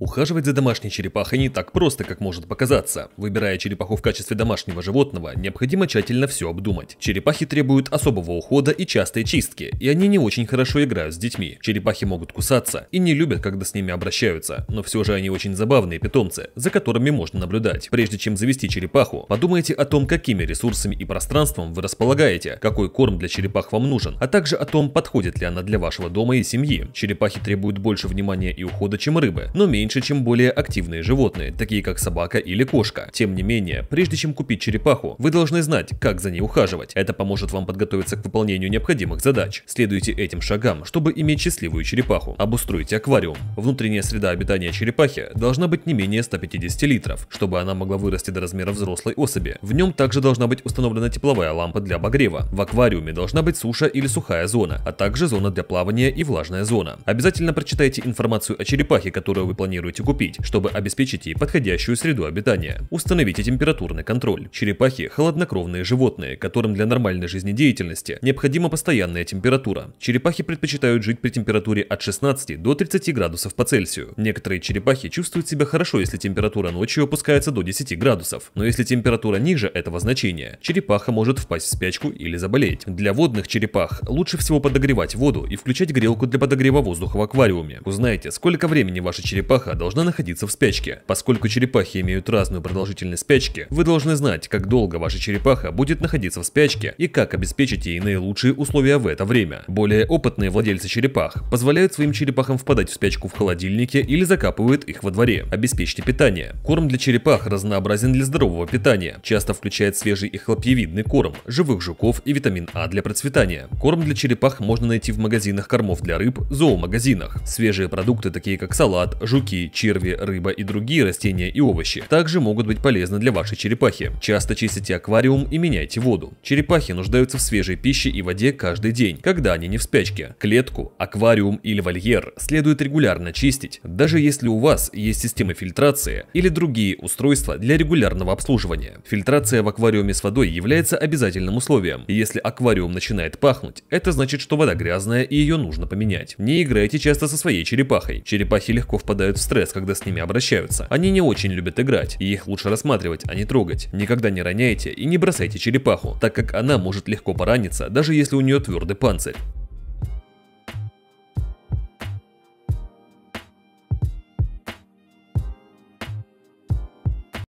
Ухаживать за домашней черепахой не так просто, как может показаться. Выбирая черепаху в качестве домашнего животного, необходимо тщательно все обдумать. Черепахи требуют особого ухода и частой чистки, и они не очень хорошо играют с детьми. Черепахи могут кусаться и не любят, когда с ними обращаются, но все же они очень забавные питомцы, за которыми можно наблюдать. Прежде чем завести черепаху, подумайте о том, какими ресурсами и пространством вы располагаете, какой корм для черепах вам нужен, а также о том, подходит ли она для вашего дома и семьи. Черепахи требуют больше внимания и ухода, чем рыбы, но меньше меньше, чем более активные животные, такие как собака или кошка. Тем не менее, прежде чем купить черепаху, вы должны знать, как за ней ухаживать. Это поможет вам подготовиться к выполнению необходимых задач. Следуйте этим шагам, чтобы иметь счастливую черепаху. Обустройте аквариум. Внутренняя среда обитания черепахи должна быть не менее 150 литров, чтобы она могла вырасти до размера взрослой особи. В нем также должна быть установлена тепловая лампа для обогрева. В аквариуме должна быть суша или сухая зона, а также зона для плавания и влажная зона. Обязательно прочитайте информацию о черепахе, которую вы планируете планируете купить, чтобы обеспечить ей подходящую среду обитания. Установите температурный контроль. Черепахи – холоднокровные животные, которым для нормальной жизнедеятельности необходима постоянная температура. Черепахи предпочитают жить при температуре от 16 до 30 градусов по Цельсию. Некоторые черепахи чувствуют себя хорошо, если температура ночью опускается до 10 градусов, но если температура ниже этого значения, черепаха может впасть в спячку или заболеть. Для водных черепах лучше всего подогревать воду и включать грелку для подогрева воздуха в аквариуме. Узнайте, сколько времени ваша черепаха черепаха должна находиться в спячке. Поскольку черепахи имеют разную продолжительность спячки, вы должны знать, как долго ваша черепаха будет находиться в спячке и как обеспечить ей наилучшие условия в это время. Более опытные владельцы черепах позволяют своим черепахам впадать в спячку в холодильнике или закапывают их во дворе. Обеспечьте питание. Корм для черепах разнообразен для здорового питания. Часто включает свежий и хлопьевидный корм, живых жуков и витамин А для процветания. Корм для черепах можно найти в магазинах кормов для рыб, зоомагазинах. Свежие продукты, такие как салат, жуки, муравьи, черви, рыба и другие растения и овощи, также могут быть полезны для вашей черепахи. Часто чистите аквариум и меняйте воду. Черепахи нуждаются в свежей пище и воде каждый день, когда они не в спячке. Клетку, аквариум или вольер следует регулярно чистить, даже если у вас есть система фильтрации или другие устройства для регулярного обслуживания. Фильтрация в аквариуме с водой является обязательным условием. Если аквариум начинает пахнуть, это значит, что вода грязная и ее нужно поменять. Не играйте часто со своей черепахой. Черепахи легко впадают стресс, когда с ними обращаются. Они не очень любят играть, и их лучше рассматривать, а не трогать. Никогда не роняйте и не бросайте черепаху, так как она может легко пораниться, даже если у нее твердый панцирь.